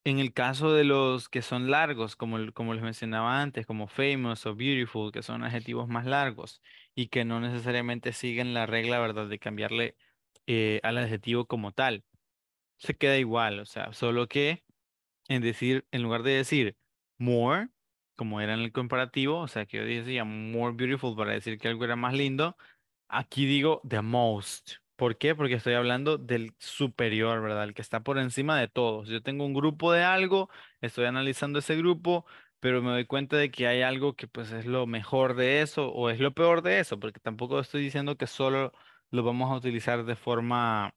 en el caso de los que son largos, como, como les mencionaba antes, como famous o beautiful, que son adjetivos más largos y que no necesariamente siguen la regla, de cambiarle eh, al adjetivo como tal. Se queda igual, o sea, solo que en decir, en lugar de decir more, como era en el comparativo, o sea, que yo decía more beautiful para decir que algo era más lindo, aquí digo the most, ¿Por qué? Porque estoy hablando del superior, ¿verdad? El que está por encima de todos. Yo tengo un grupo de algo, estoy analizando ese grupo, pero me doy cuenta de que hay algo que pues es lo mejor de eso o es lo peor de eso, porque tampoco estoy diciendo que solo lo vamos a utilizar de forma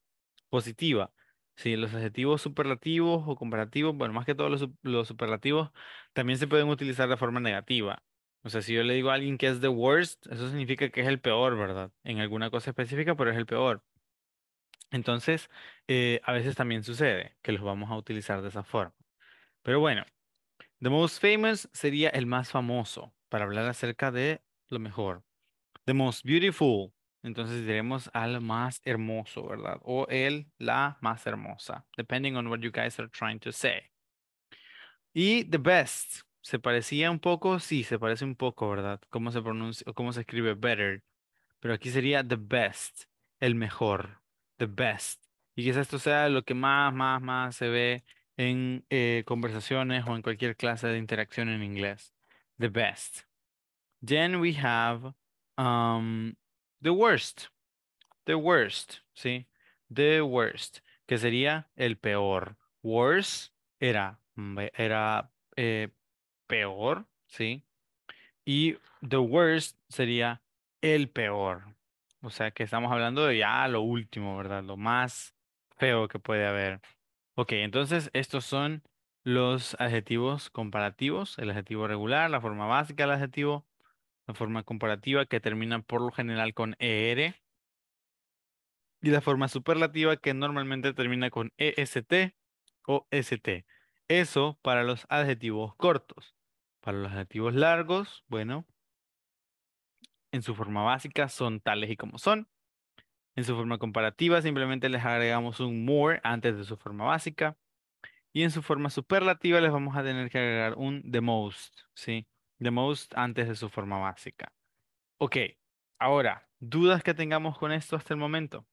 positiva. Sí, los adjetivos superlativos o comparativos, bueno, más que todos los, los superlativos, también se pueden utilizar de forma negativa. O sea, si yo le digo a alguien que es the worst, eso significa que es el peor, ¿verdad? En alguna cosa específica, pero es el peor. Entonces, eh, a veces también sucede que los vamos a utilizar de esa forma. Pero bueno, the most famous sería el más famoso para hablar acerca de lo mejor. The most beautiful, entonces diremos al más hermoso, ¿verdad? O el, la más hermosa, depending on what you guys are trying to say. Y the best, se parecía un poco, sí, se parece un poco, ¿verdad? ¿Cómo se pronuncia o cómo se escribe better? Pero aquí sería the best, el mejor the best. Y quizás esto sea lo que más, más, más se ve en eh, conversaciones o en cualquier clase de interacción en inglés. The best. Then we have um, the worst. The worst, ¿sí? The worst, que sería el peor. Worse era, era eh, peor, ¿sí? Y the worst sería el peor, o sea, que estamos hablando de ya ah, lo último, ¿verdad? Lo más feo que puede haber. Ok, entonces estos son los adjetivos comparativos, el adjetivo regular, la forma básica del adjetivo, la forma comparativa que termina por lo general con ER y la forma superlativa que normalmente termina con EST o ST. Eso para los adjetivos cortos. Para los adjetivos largos, bueno, en su forma básica son tales y como son. En su forma comparativa simplemente les agregamos un more antes de su forma básica. Y en su forma superlativa les vamos a tener que agregar un the most, ¿sí? The most antes de su forma básica. Ok, ahora, ¿dudas que tengamos con esto hasta el momento?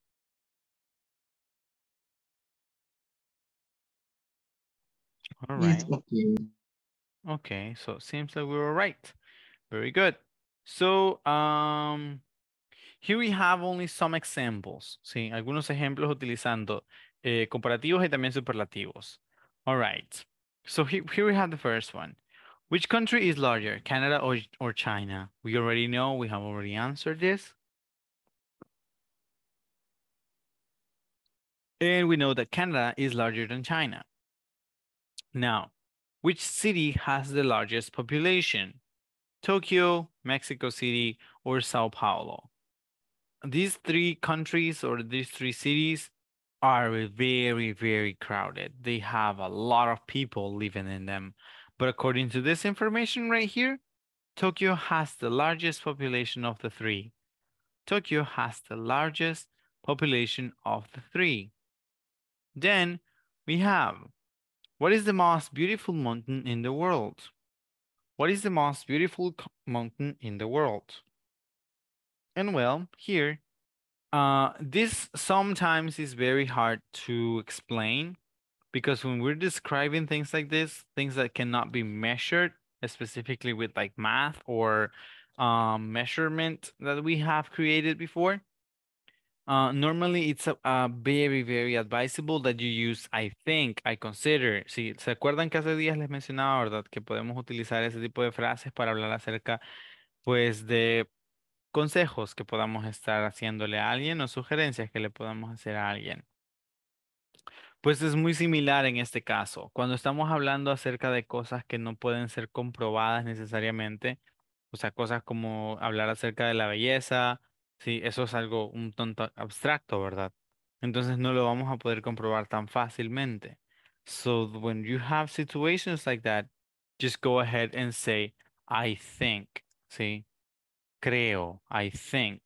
All right. Okay, so seems like we were right. Very good. So, um, here we have only some examples. Sí, algunos ejemplos utilizando eh, comparativos y también superlativos. All right. So he, here we have the first one. Which country is larger, Canada or, or China? We already know, we have already answered this. And we know that Canada is larger than China. Now, which city has the largest population? Tokyo, Mexico City, or Sao Paulo. These three countries or these three cities are very, very crowded. They have a lot of people living in them. But according to this information right here, Tokyo has the largest population of the three. Tokyo has the largest population of the three. Then we have, what is the most beautiful mountain in the world? What is the most beautiful mountain in the world? And well, here, uh, this sometimes is very hard to explain because when we're describing things like this, things that cannot be measured, specifically with like math or um, measurement that we have created before, Uh, normally it's a, very, very advisable that you use I think, I consider. se acuerdan que hace días les mencionaba, ¿verdad? Que podemos utilizar ese tipo de frases para hablar acerca, pues, de consejos que podamos estar haciéndole a alguien o sugerencias que le podamos hacer a alguien. Pues es muy similar en este caso. Cuando estamos hablando acerca de cosas que no pueden ser comprobadas necesariamente, o sea, cosas como hablar acerca de la belleza, Sí, eso es algo un tonto abstracto, ¿verdad? Entonces no lo vamos a poder comprobar tan fácilmente. So when you have situations like that, just go ahead and say, I think, ¿sí? Creo, I think,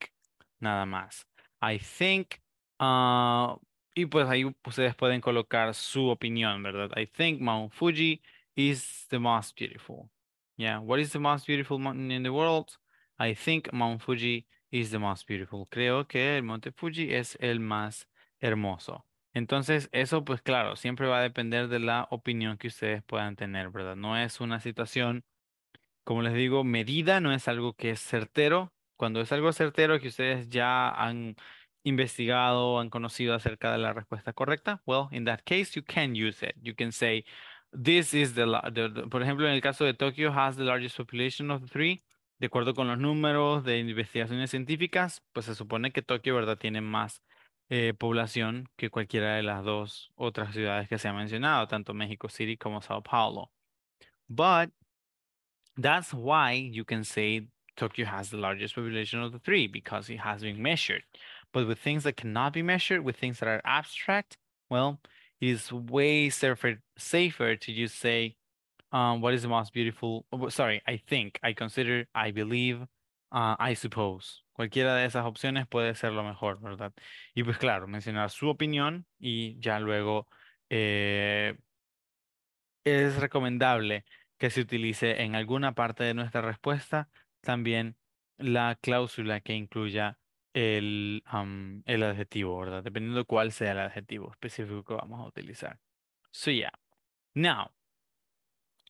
nada más. I think, uh, y pues ahí ustedes pueden colocar su opinión, ¿verdad? I think Mount Fuji is the most beautiful. Yeah, what is the most beautiful mountain in the world? I think Mount Fuji is the most beautiful. Creo que el monte Fuji es el más hermoso. Entonces, eso pues claro, siempre va a depender de la opinión que ustedes puedan tener, ¿verdad? No es una situación, como les digo, medida, no es algo que es certero. Cuando es algo certero que ustedes ya han investigado, han conocido acerca de la respuesta correcta, well, in that case, you can use it. You can say, this is the, por ejemplo, en el caso de Tokyo, has the largest population of the three. de acuerdo con los números de investigaciones científicas, pues se supone que Tokio, ¿verdad?, tiene más eh, población que cualquiera de las dos otras ciudades que se han mencionado, tanto Mexico City como Sao Paulo. But that's why you can say Tokyo has the largest population of the three because it has been measured. But with things that cannot be measured, with things that are abstract, well, it is way safer, safer to just say Um, what is the most beautiful? Oh, sorry, I think, I consider, I believe, uh, I suppose. Cualquiera de esas opciones puede ser lo mejor, ¿verdad? Y pues claro, mencionar su opinión y ya luego eh, es recomendable que se utilice en alguna parte de nuestra respuesta también la cláusula que incluya el, um, el adjetivo, ¿verdad? Dependiendo cuál sea el adjetivo específico que vamos a utilizar. So yeah. Now,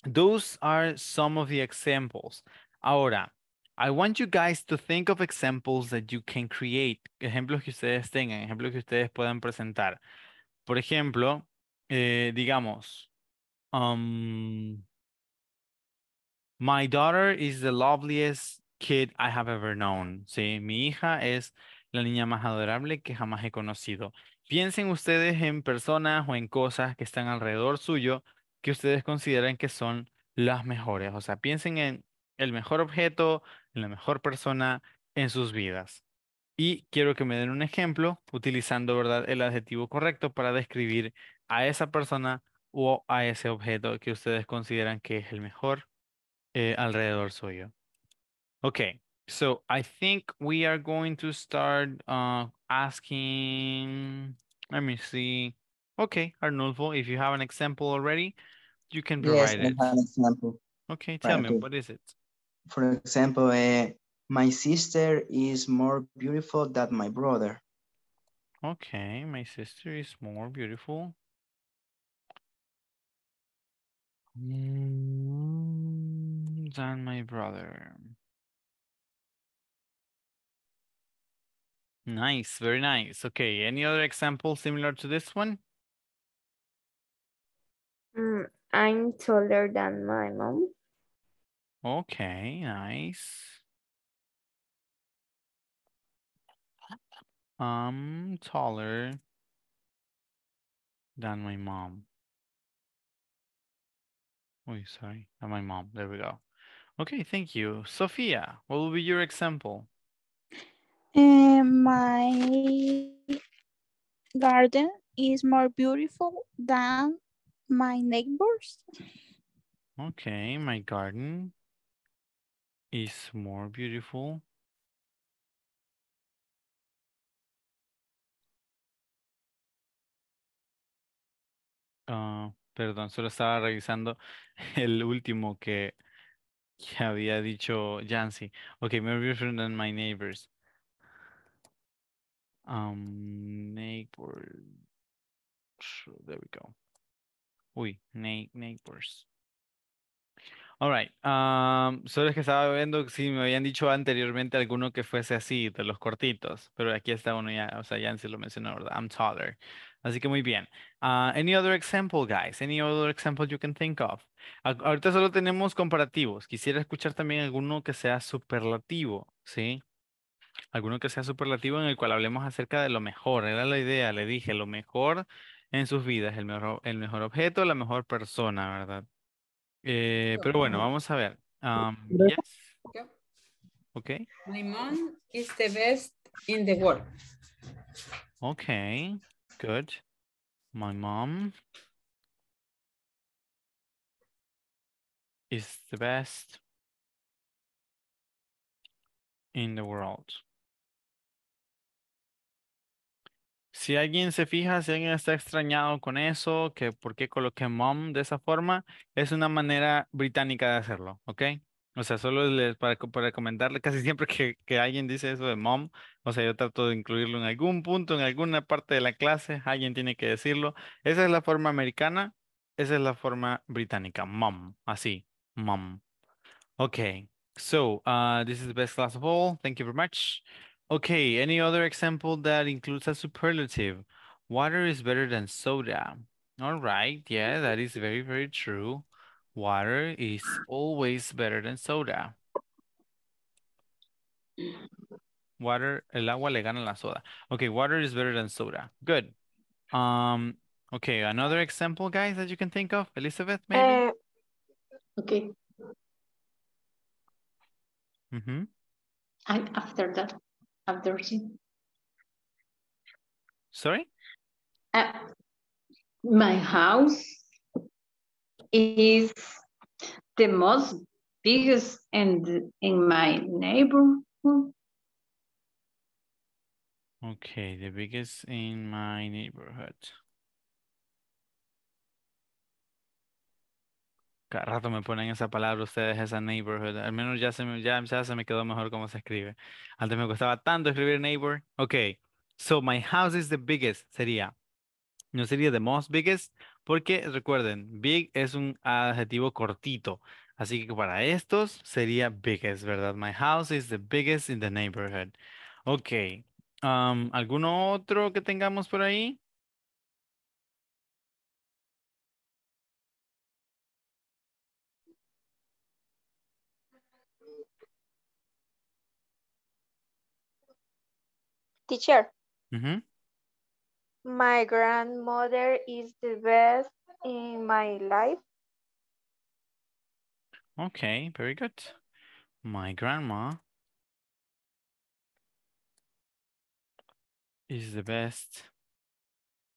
those are some of the examples. Ahora, I want you guys to think of examples that you can create. Ejemplos que ustedes tengan, ejemplos que ustedes puedan presentar. Por ejemplo, eh, digamos, um, my daughter is the loveliest kid I have ever known. ¿sí? Mi hija es la niña más adorable que jamás he conocido. Piensen ustedes en personas o en cosas que están alrededor suyo que ustedes consideran que son las mejores. O sea, piensen en el mejor objeto, en la mejor persona en sus vidas. Y quiero que me den un ejemplo utilizando, ¿verdad?, el adjetivo correcto para describir a esa persona o a ese objeto que ustedes consideran que es el mejor eh, alrededor suyo. Ok, so I think we are going to start uh, asking, let me see, Okay, Arnulfo, if you have an example already, you can provide yes, it. I have an example. Okay, tell right, me, okay. what is it? For example, uh, my sister is more beautiful than my brother. Okay, my sister is more beautiful. Mm, than my brother. Nice, very nice. Okay, any other example similar to this one? Mm, I'm taller than my mom. Okay, nice. I'm taller than my mom. Oh, sorry, than my mom. There we go. Okay, thank you. Sophia, what will be your example? Um, my garden is more beautiful than My neighbors. Okay, my garden is more beautiful. Uh, perdón, solo estaba revisando (laughs) el último que, que había dicho Jancy. Okay, more beautiful than my neighbors. Um, neighbors. There we go. Uy, neighbors. All right. Um, solo es que estaba viendo si me habían dicho anteriormente alguno que fuese así, de los cortitos, pero aquí está uno ya, o sea, ya se lo mencionó, ¿verdad? I'm taller. Así que muy bien. Uh, any other example, guys? Any other example you can think of? ahorita solo tenemos comparativos. Quisiera escuchar también alguno que sea superlativo, ¿sí? Alguno que sea superlativo en el cual hablemos acerca de lo mejor. Era la idea, le dije, lo mejor en sus vidas, el mejor, el mejor objeto, la mejor persona, ¿verdad? Eh, pero bueno, vamos a ver. Pues, okay. okay. My mom is the best in the world. Okay, good. My mom is the best in the world. si alguien se fija, si alguien está extrañado con eso, que por qué coloqué mom de esa forma, es una manera británica de hacerlo, ¿ok? O sea, solo para, para comentarle, casi siempre que, alguien dice eso de mom, o sea, yo trato de incluirlo en algún punto, en alguna parte de la clase, alguien tiene que decirlo. Esa es la forma americana, esa es la forma británica, mom, así, mom. Ok, so, ah, this is the best class of all. Thank you very much. Okay, any other example that includes a superlative? Water is better than soda. All right, yeah, that is very, very true. Water is always better than soda. Water, el agua le gana la soda. Okay, water is better than soda. Good. Um, okay, another example, guys, that you can think of? Elizabeth, maybe? Uh, okay. Mm -hmm. And after that, outdoorsy. Sorry? Uh, my house is the most biggest and in my neighborhood. Okay, the biggest in my neighborhood. rato me ponen esa palabra ustedes, esa neighborhood. Al menos ya se me, ya, se me quedó mejor cómo se escribe. Antes me costaba tanto escribir neighbor. Ok, so my house is the biggest sería. No sería the most biggest, porque recuerden, big es un adjetivo cortito. Así que para estos sería biggest, ¿verdad? My house is the biggest in the neighborhood. Ok. Um, ¿Alguno otro que tengamos por ahí? Teacher. Mm -hmm. My grandmother is the best in my life. Okay, very good. My grandma is the best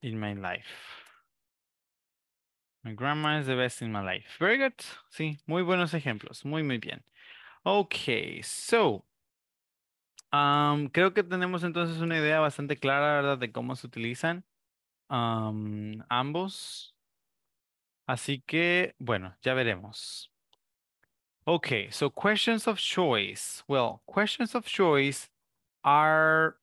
in my life. My grandma is the best in my life. Very good. Sí, muy buenos ejemplos. Muy, muy bien. Okay, so um, creo que tenemos entonces una idea bastante clara, ¿verdad?, de cómo se utilizan um, ambos. Así que, bueno, ya veremos. Okay, so questions of choice. Well, questions of choice are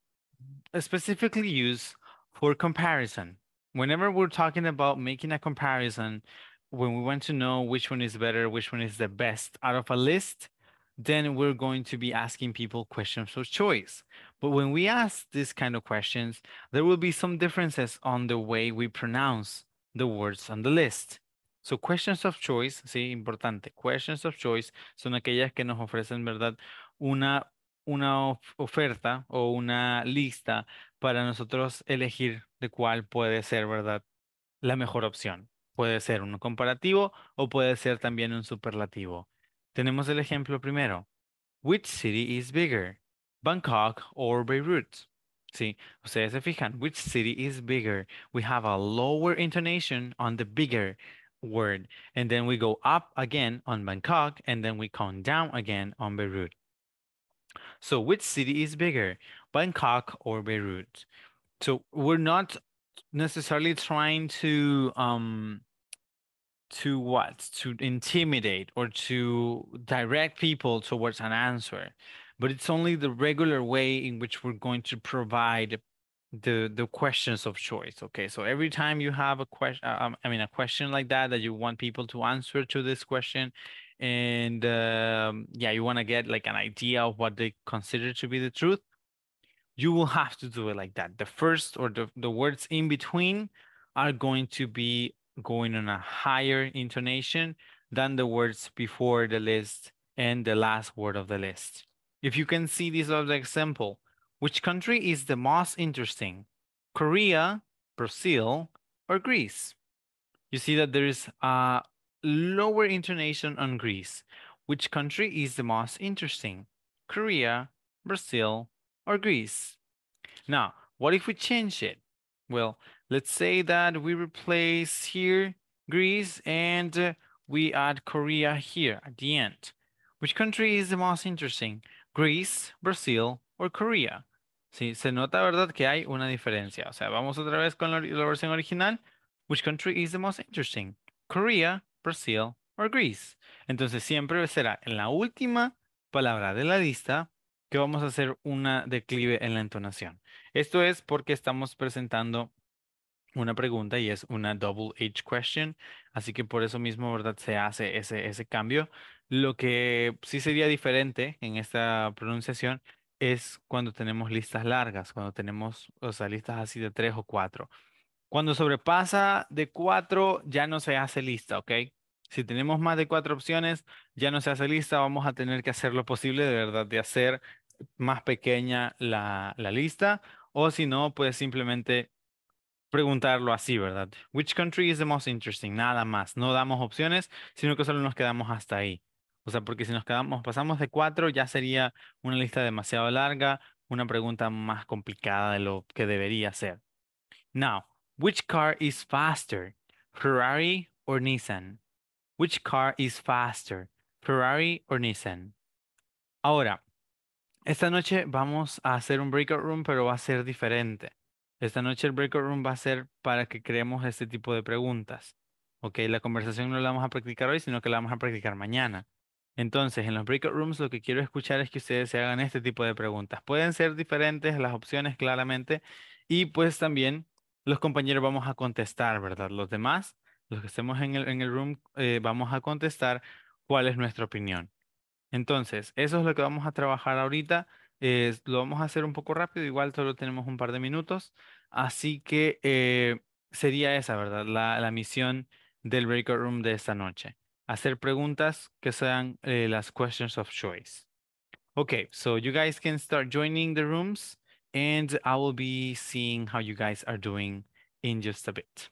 specifically used for comparison. Whenever we're talking about making a comparison, when we want to know which one is better, which one is the best out of a list, then we're going to be asking people questions of choice. But when we ask these kind of questions, there will be some differences on the way we pronounce the words on the list. So questions of choice, sí, importante, questions of choice son aquellas que nos ofrecen, ¿verdad? Una, oferta o una lista para nosotros elegir de cuál puede ser, ¿verdad? La mejor opción. Puede ser un comparativo o puede ser también un superlativo. Tenemos el ejemplo primero. Which city is bigger, Bangkok or Beirut? Sí, ustedes se fijan, which city is bigger? We have a lower intonation on the bigger word. And then we go up again on Bangkok, and then we come down again on Beirut. So which city is bigger, Bangkok or Beirut? So we're not necessarily trying to um, to what? To intimidate or to direct people towards an answer. But it's only the regular way in which we're going to provide the the questions of choice okay so every time you have a question uh, um, i mean a question like that that you want people to answer to this question and um, yeah you want to get like an idea of what they consider to be the truth you will have to do it like that the first or the, the words in between are going to be going on a higher intonation than the words before the list and the last word of the list. If you can see this other example, which country is the most interesting? Korea, Brazil, or Greece? You see that there is a lower intonation on Greece. Which country is the most interesting? Korea, Brazil, or Greece? Now, what if we change it? Well, Let's say that we replace here Greece and uh, we add Korea here at the end. Which country is the most interesting? Greece, Brazil, or Korea? Sí, se nota, ¿verdad? Que hay una diferencia. O sea, vamos otra vez con la, la versión original. Which country is the most interesting? Korea, Brazil, or Greece? Entonces siempre será en la última palabra de la lista que vamos a hacer una declive en la entonación. Esto es porque estamos presentando una pregunta y es una double H question, así que por eso mismo, ¿verdad? Se hace ese, ese cambio. Lo que sí sería diferente en esta pronunciación es cuando tenemos listas largas, cuando tenemos, o sea, listas así de tres o cuatro. Cuando sobrepasa de cuatro, ya no se hace lista, ¿ok? Si tenemos más de cuatro opciones, ya no se hace lista, vamos a tener que hacer lo posible de verdad de hacer más pequeña la, la lista o si no, pues simplemente preguntarlo así, ¿verdad? Which country is the most interesting? Nada más. No damos opciones, sino que solo nos quedamos hasta ahí. O sea, porque si nos quedamos, pasamos de cuatro, ya sería una lista demasiado larga, una pregunta más complicada de lo que debería ser. Now, which car is faster? Ferrari or Nissan? Which car is faster? Ferrari or Nissan? Ahora, esta noche vamos a hacer un breakout room, pero va a ser diferente. Esta noche el breakout room va a ser para que creemos este tipo de preguntas. Ok, la conversación no la vamos a practicar hoy, sino que la vamos a practicar mañana. Entonces, en los breakout rooms lo que quiero escuchar es que ustedes se hagan este tipo de preguntas. Pueden ser diferentes las opciones claramente y pues también los compañeros vamos a contestar, ¿verdad? Los demás, los que estemos en el, room, eh, vamos a contestar cuál es nuestra opinión. Entonces, eso es lo que vamos a trabajar ahorita. lo vamos a hacer un poco rápido, igual solo tenemos un par de minutos. Así que eh, sería esa, ¿verdad? La, misión del breakout room de esta noche. Hacer preguntas que sean eh, las questions of choice. Okay, so you guys can start joining the rooms and I will be seeing how you guys are doing in just a bit.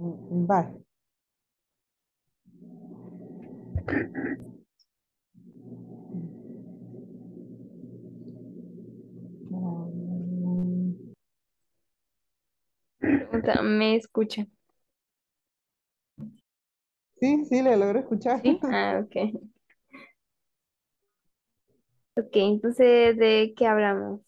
Mm, ¿me escucha? Sí, sí, le logro escuchar. (laughs) Ah, ok. Ok, entonces, ¿de qué hablamos?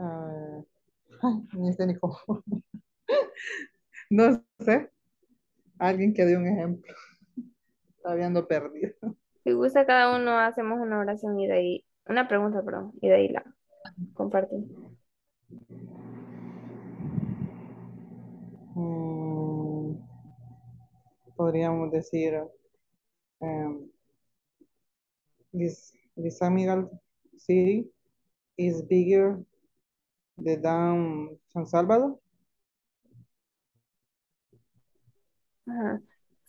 Ah, ni (laughs) no sé. Alguien que dé un ejemplo. Está viendo perdido. Si gusta, cada uno hacemos una oración y de ahí, una pregunta, perdón, y de ahí la compartimos. Mm, podríamos decir, um, em, this, this city is bigger de San Salvador.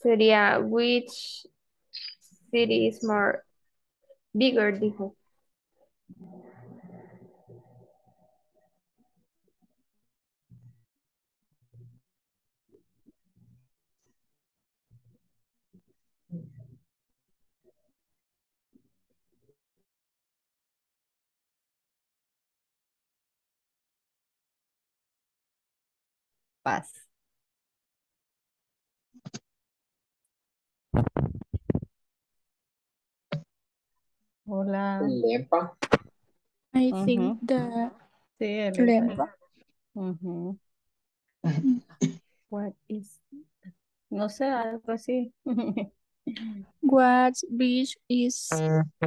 sería, which city is more bigger, dijo. Paz. Hola. Lempa. I uh -huh. think the sí, Lempa. Uh (laughs) -huh. What is no sé, algo así. (laughs) What beach is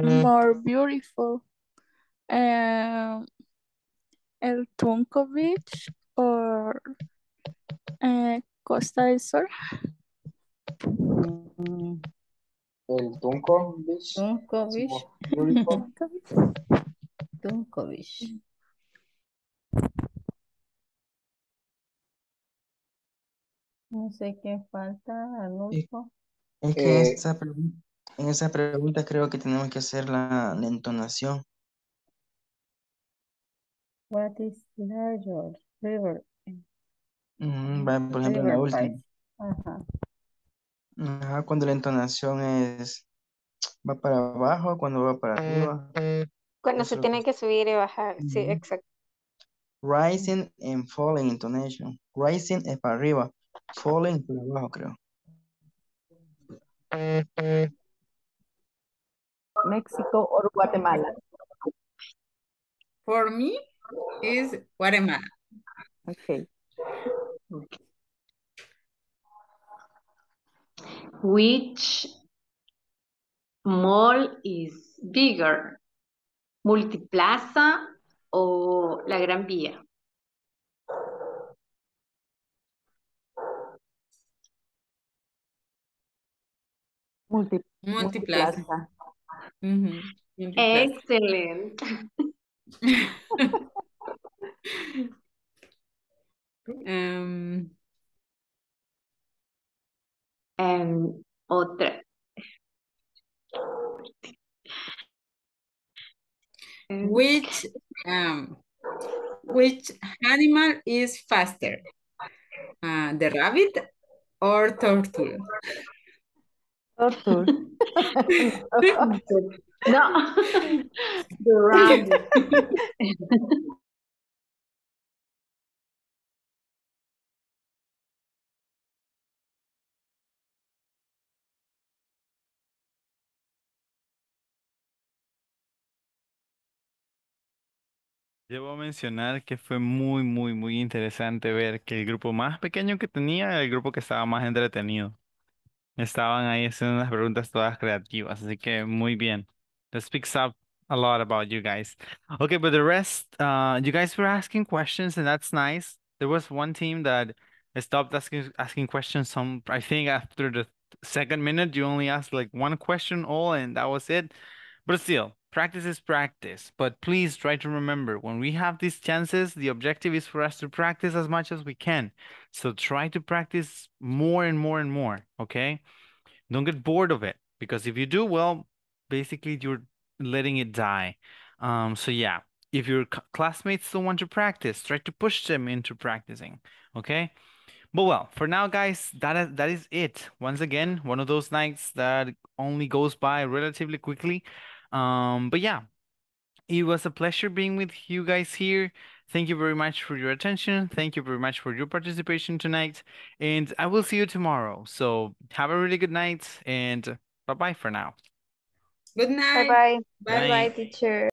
more beautiful? Um, El Tunco Beach or Eh, Costa del Sol. Mm, el Tunco Tunco Tunco No sé qué falta, Es que eh, en esa pregunta creo que tenemos que hacer la, la entonación. What is larger river por ejemplo, la última. cuando la entonación es va para abajo, cuando va para eh, arriba. Eh, cuando se tiene que subir y bajar, sí, exacto. Rising and falling intonation. Rising es para arriba, falling para abajo, creo. Eh, México o Guatemala. For me is Guatemala. Okay. Which mall is bigger? ¿Multiplaza o la Gran Vía? Multi multiplaza. Excelente. (laughs) Um, um, otra. Which um, which animal is faster, uh, the rabbit or turtle? Turtle. (laughs) (laughs) no, the rabbit. (laughs) Debo mencionar que fue muy, muy, muy interesante ver que el grupo más pequeño que tenía era el grupo que estaba más entretenido. Estaban ahí haciendo las preguntas todas creativas, así que muy bien. That speaks up a lot about you guys. Okay, but the rest, uh, you guys were asking questions, and that's nice. There was one team that stopped asking asking questions. Some, I think, after the second minute, you only asked like one question all, and that was it. But practice is practice, but please try to remember when we have these chances, the objective is for us to practice as much as we can. So try to practice more and more and more, okay? Don't get bored of it because if you do, well, basically you're letting it die. Um, so yeah, if your classmates don't want to practice, try to push them into practicing, okay? But well, for now, guys, that is, that is it. Once again, one of those nights that only goes by relatively quickly. Um, but yeah, it was a pleasure being with you guys here. Thank you very much for your attention. Thank you very much for your participation tonight. And I will see you tomorrow. So have a really good night and bye bye for now. Good night. Bye bye. Bye bye, bye, -bye teacher.